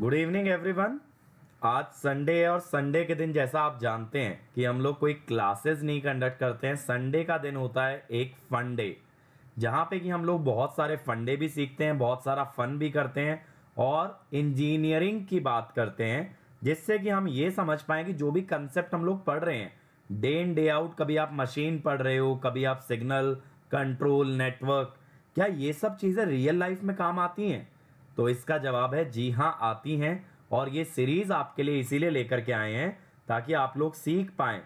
Good evening everyone आज Sunday है और संडे के दिन जैसा आप जानते हैं कि हम लोग कोई क्लासेस नहीं कंडक्ट करते हैं संडे का दिन होता है एक फंडे जहाँ पे कि हम लोग बहुत सारे फंडे भी सीखते हैं बहुत सारा फन भी करते हैं और इंजीनियरिंग की बात करते हैं जिससे कि हम ये समझ पाएँ कि जो भी कंसेप्ट हम लोग पढ़ रहे हैं डे इन डे आउट कभी आप मशीन पढ़ रहे हो कभी आप सिग्नल कंट्रोल नेटवर्क क्या ये सब चीज़ें रियल लाइफ में काम आती हैं तो इसका जवाब है जी हाँ आती हैं और ये सीरीज़ आपके लिए इसीलिए लेकर के आए हैं ताकि आप लोग सीख पाएँ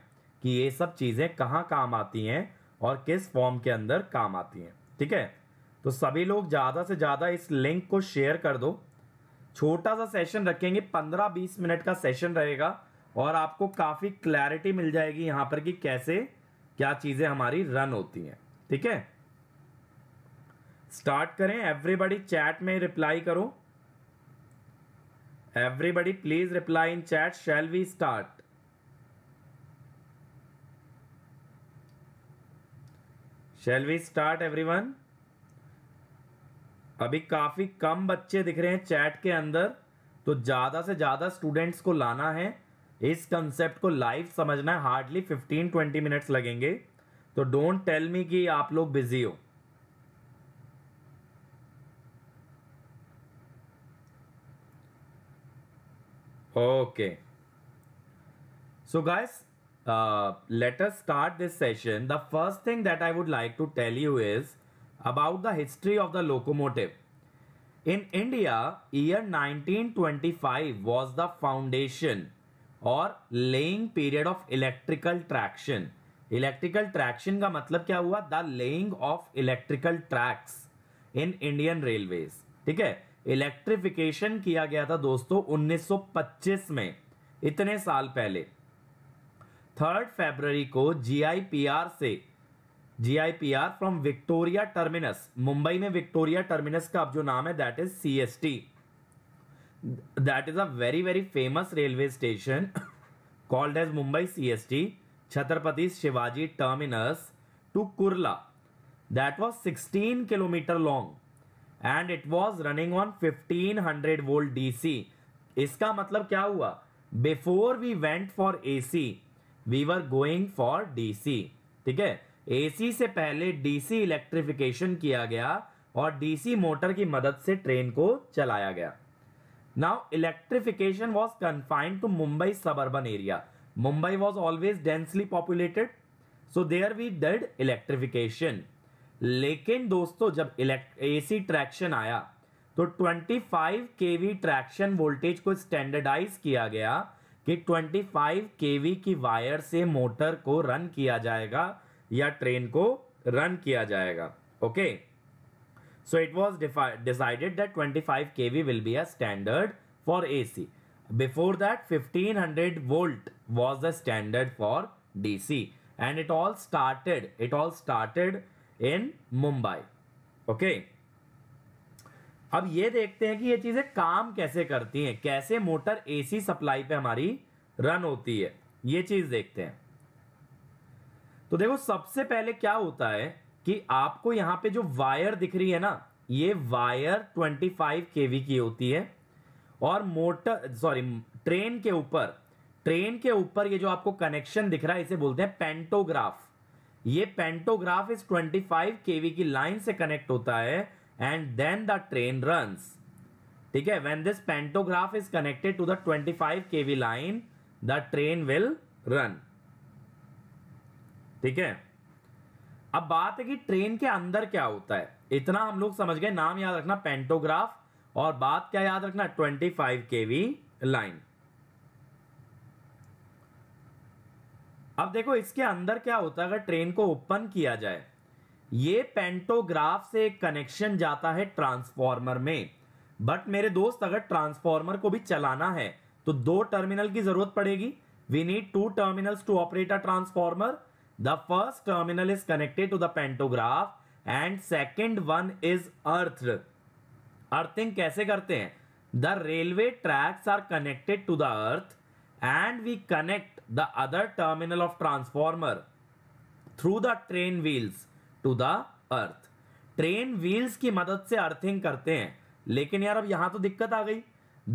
कि ये सब चीज़ें कहाँ काम आती हैं और किस फॉर्म के अंदर काम आती हैं ठीक है तो सभी लोग ज़्यादा से ज़्यादा इस लिंक को शेयर कर दो छोटा सा सेशन रखेंगे पंद्रह बीस मिनट का सेशन रहेगा और आपको काफ़ी क्लैरिटी मिल जाएगी यहाँ पर कि कैसे क्या चीज़ें हमारी रन होती हैं ठीक है स्टार्ट करें एवरीबडी चैट में रिप्लाई करो everybody please reply in chat shall we start shall we start everyone अभी काफ़ी कम बच्चे दिख रहे हैं चैट के अंदर तो ज़्यादा से ज़्यादा स्टूडेंट्स को लाना है इस कंसेप्ट को लाइव समझना है हार्डली 15-20 मिनट्स लगेंगे तो डोंट टेल मी कि आप लोग बिजी हो Okay. So, guys, uh, let us start this session. The first thing that I would like to tell you is about the history of the locomotive. In India, year 1925 was the foundation और laying period of electrical traction electrical traction का मतलब क्या हुआ the laying of electrical tracks in Indian railways ठीक है electrification किया गया था दोस्तों 1925 में इतने साल पहले थर्ड फेबररी को जीआईपीआर से GIPR from Victoria Terminus Mumbai में विक्टोरिया टर्मिनस का अब जो नाम है that is CST that is a very very famous railway station called as Mumbai CST Chhatrapati Shivaji Terminus to Kurla that was 16 kilometre long and it was running on 1500 volt DC इसका मतलब क्या हुआ before we went for AC we were going for DC ठीक है AC से पहले D C electrification किया गया और डीसी मोटर की मदद से ट्रेन को चलाया गया now electrification was confined to Mumbai suburban area Mumbai was always densely populated so there we had electrification लेकिन दोस्तों जब एसी ट्रैक्शन आया तो 25 केवी ट्रैक्शन वोल्टेज को स्टैंडर्डाइज किया गया कि 25 वी की वायर से मोटर को रन किया जाएगा या ट्रेन को रन किया जाएगा okay so it was decided that 25 we will be a standard for AC before that 1500 volt was the standard for dc and it all started it all started in Mumbai okay अब ये देखते हैं कि ये चीजें काम कैसे करती हैं कैसे मोटर एसी सप्लाई पे हमारी रन होती है ये चीज देखते हैं तो देखो सबसे पहले क्या होता है कि आपको यहां पे जो वायर दिख रही है ना ये वायर 25 फाइव की होती है और मोटर सॉरी ट्रेन के ऊपर ट्रेन के ऊपर ये जो आपको कनेक्शन दिख रहा है इसे बोलते हैं पेंटोग्राफ ये पेंटोग्राफ इस 25 केवी की लाइन से कनेक्ट होता है and then the train run ठीक है when this pantograph is connected to the 25 KV line the train will run ठीक है अब बात है कि ट्रेन के अंदर क्या होता है इतना हम लोग समझ गए नाम याद रखना पेंटोग्राफ और बात क्या याद रखना 25 केवी लाइन अब देखो इसके अंदर क्या होता है अगर ट्रेन को ओपन किया जाए ये पेंटोग्राफ से एक कनेक्शन जाता है ट्रांसफॉर्मर में बट मेरे दोस्त अगर ट्रांसफॉर्मर को भी चलाना है तो दो टर्मिनल की जरूरत पड़ेगी we need two terminals to operate a transformer the first terminal is connected to the pantograph and second one is earth earthing कैसे करते हैं the railway tracks are connected to the earth and we connect the other terminal of transformer through the train wheels to the earth. Train wheels की मदद से earthing करते हैं लेकिन यार अब यहां तो दिक्कत आ गई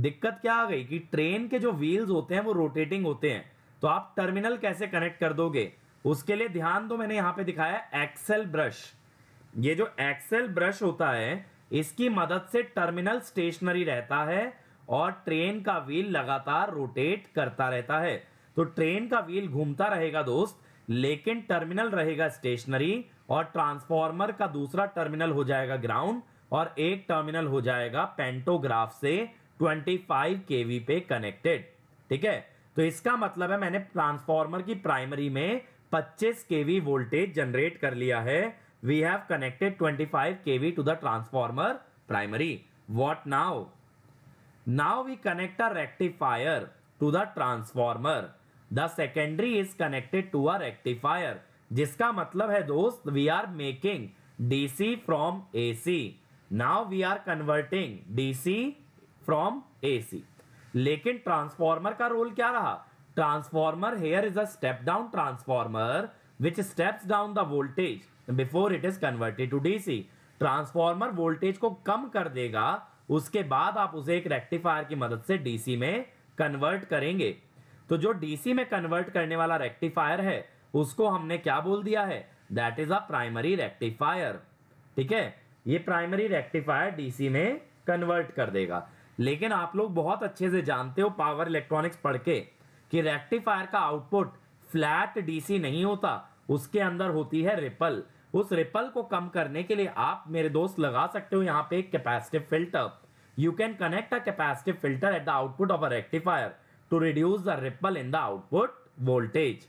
दिक्कत क्या आ गई कि ट्रेन के जो व्हील्स होते हैं वो रोटेटिंग होते हैं तो आप टर्मिनल कैसे कनेक्ट कर दोगे उसके लिए ध्यान दो मैंने यहां पे दिखाया एक्सेल ब्रश ये जो एक्सेल ब्रश होता है इसकी मदद से टर्मिनल स्टेशनरी रहता है और ट्रेन का व्हील लगातार रोटेट करता रहता है तो ट्रेन का व्हील घूमता रहेगा दोस्त लेकिन टर्मिनल रहेगा स्टेशनरी और ट्रांसफॉर्मर का दूसरा टर्मिनल हो जाएगा ग्राउंड और एक टर्मिनल हो जाएगा पेंटोग्राफ से 25 केवी पे कनेक्टेड ठीक है तो इसका मतलब है मैंने ट्रांसफॉर्मर की प्राइमरी में 25 केवी वोल्टेज जनरेट कर लिया है we have connected 25 KV to the transformer primary what now now we connect a rectifier to the transformer the secondary is connected to a rectifier जिसका मतलब है दोस्त we are making DC from AC now we are converting DC from AC लेकिन transformer का role क्या रहा transformer here is a step down transformer which steps down the voltage before it is converted to DC transformer voltage को कम कर देगा उसके बाद आप उसे एक रेक्टिफायर की मदद से डीसी में कन्वर्ट करेंगे तो जो डीसी में कन्वर्ट करने वाला रेक्टिफायर है उसको हमने क्या बोल दिया है that is a primary rectifier ठीक है ये प्राइमरी रेक्टिफायर डीसी में कन्वर्ट कर देगा लेकिन आप लोग बहुत अच्छे से जानते हो पावर इलेक्ट्रॉनिक्स पढ़ के कि रेक्टिफायर का आउटपुट फ्लैट डीसी नहीं होता उसके अंदर होती है रिपल उस रिपल को कम करने के लिए आप मेरे दोस्त लगा सकते हो यहाँ पे एक capacitive filter you can connect a capacitive filter at the output of a rectifier to reduce the ripple in the output voltage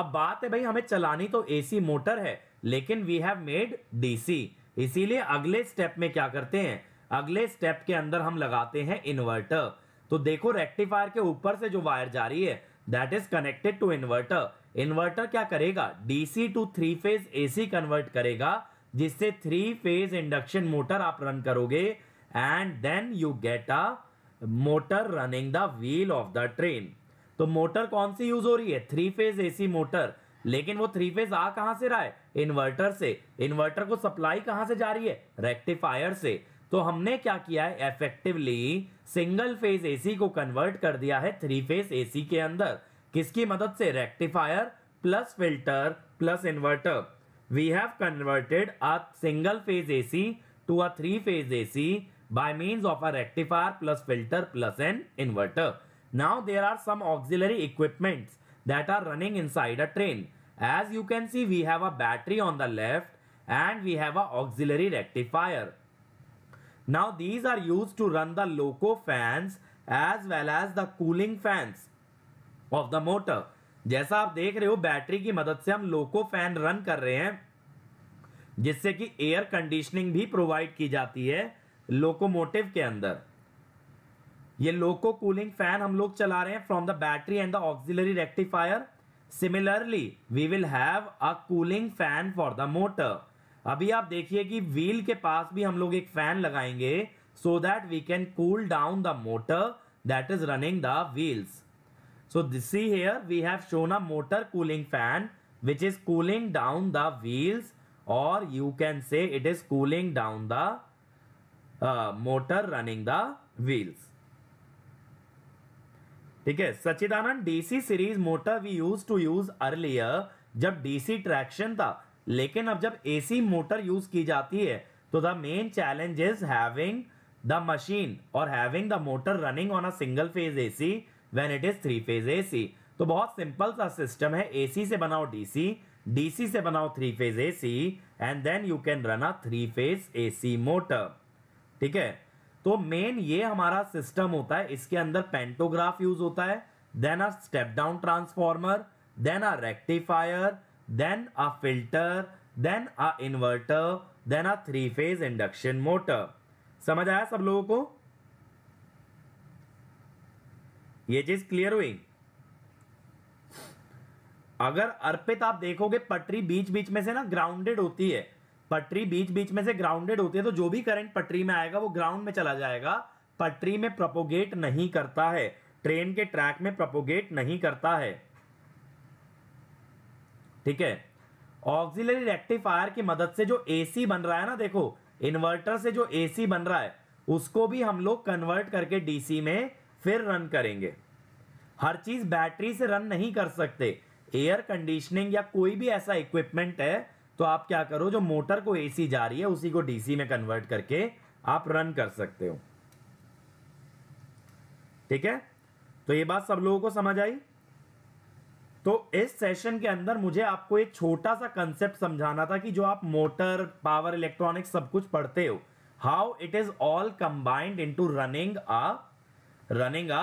अब बात है भाई हमें चलानी तो एसी मोटर है लेकिन वी हैव मेड डीसी इसीलिए अगले स्टेप में क्या करते हैं अगले स्टेप के अंदर हम लगाते हैं इन्वर्टर तो देखो रेक्टिफायर के ऊपर से जो वायर जा रही है that is connected to inverter inverter क्या करेगा DC to three phase AC convert करेगा जिससे थ्री फेज इंडक्शन मोटर आप रन करोगे and then you get a motor running the wheel of the train तो मोटर कौन सी यूज हो रही है थ्री फेज एसी मोटर लेकिन वो थ्री फेज आ कहां से रहा है इन्वर्टर से इन्वर्टर को सप्लाई कहां से जा रही है रेक्टिफायर से तो हमने क्या किया है इफेक्टिवली सिंगल फेज एसी को कन्वर्ट कर दिया है थ्री फेज एसी के अंदर किसकी मदद से rectifier plus filter plus inverter we have converted a single phase AC to a three phase AC by means of a rectifier plus filter plus an inverter. Now there are some auxiliary equipments that are running inside a train. As you can see we have a battery on the left and we have a auxiliary rectifier. Now these are used to run the loco fans as well as the cooling fans of the motor. जैसा आप देख रहे हो battery की मदद से हम लोको fan run कर रहे हैं जिससे कि एयर कंडीशनिंग भी प्रोवाइड की जाती है लोकोमोटिव के अंदर ये लोको कूलिंग फैन हम लोग चला रहे हैं from the battery and the auxiliary rectifier similarly we will have a cooling fan for the motor अभी आप देखिए कि व्हील के पास भी हम लोग एक फैन लगाएंगे so that we can cool down the motor that is running the wheels so this here we have shown a motor cooling fan which is cooling down the wheels or you can say it is cooling down the motor uh, running running the ठीक है Sachidanand DC series motor we use to use earlier जब DC traction था लेकिन अब जब AC motor use की जाती है तो the main challenge is having the machine और having the motor running on a single phase AC when it is three phase AC तो बहुत सिंपल सा सिस्टम है एसी से बनाओ डीसी डीसी से बनाओ three phase AC and then you can run a three phase AC motor ठीक है तो मेन ये हमारा सिस्टम होता है इसके अंदर पेंटोग्राफ यूज होता है then a step down transformer then a rectifier then a filter then a inverter then a three phase induction motor समझ आया सब लोगों को ये चीज क्लियर हुई अगर अर्पित आप देखोगे पटरी बीच बीच में से ना ग्राउंडेड होती है पटरी बीच बीच में से ग्राउंडेड होती है तो जो भी करंट पटरी में आएगा वो ग्राउंड में चला जाएगा पटरी में प्रपोगेट नहीं करता है ट्रेन के ट्रैक में प्रपोगेट नहीं करता है ठीक है ऑक्सिलरी रेक्टिफायर की मदद से जो एसी बन रहा है ना देखो इन्वर्टर से जो एसी बन रहा है उसको भी हम लोग कन्वर्ट करके डीसी में फिर रन करेंगे हर चीज बैटरी से रन नहीं कर सकते एयर कंडीशनिंग या कोई भी ऐसा इक्विपमेंट है तो आप क्या करो जो मोटर को एसी जा रही है उसी को डीसी में कन्वर्ट करके आप रन कर सकते हो ठीक है तो ये बात सब लोगों को समझ आई तो इस सेशन के अंदर मुझे आपको एक छोटा सा कंसेप्ट समझाना था कि जो आप मोटर पावर इलेक्ट्रॉनिक्स सब कुछ पढ़ते हो how it is all combined into running a running a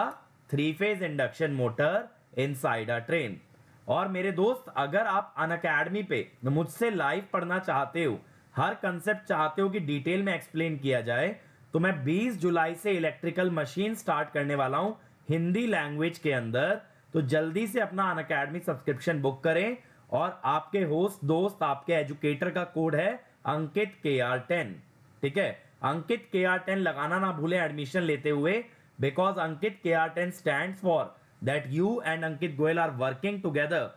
three phase induction motor inside a train और मेरे दोस्त अगर आप अन अकेडमी पे मुझसे लाइव पढ़ना चाहते हो हर कंसेप्ट चाहते हो कि डिटेल में एक्सप्लेन किया जाए तो मैं 20 जुलाई से इलेक्ट्रिकल मशीन स्टार्ट करने वाला हूं हिंदी लैंग्वेज के अंदर तो जल्दी से अपना अन अकेडमी सब्सक्रिप्शन बुक करें और आपके होस्ट दोस्त आपके एजुकेटर का कोड है अंकित के आर टेन ठीक है अंकित के आर टेन लगाना ना भूलें एडमिशन लेते हुए बिकॉज अंकित के are ten stand for that you and Ankit Goyal are working together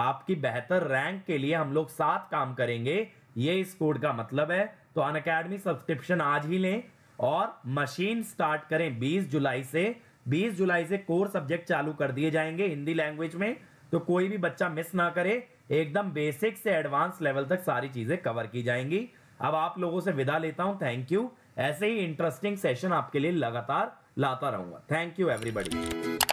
आपकी बेहतर रैंक के लिए हम लोग साथ काम करेंगे ये इस कोड का मतलब है तो अन अकेडमी सब्सक्रिप्शन आज ही लें और मशीन स्टार्ट करें 20 जुलाई से 20 जुलाई से कोर सब्जेक्ट चालू कर दिए जाएंगे हिंदी लैंग्वेज में तो कोई भी बच्चा मिस ना करे एकदम बेसिक से एडवांस लेवल तक सारी चीजें कवर की जाएंगी अब आप लोगों से विदा लेता हूं थैंक यू ऐसे ही इंटरेस्टिंग सेशन आपके लिए लगातार लाता रहूंगा थैंक यू एवरीबडी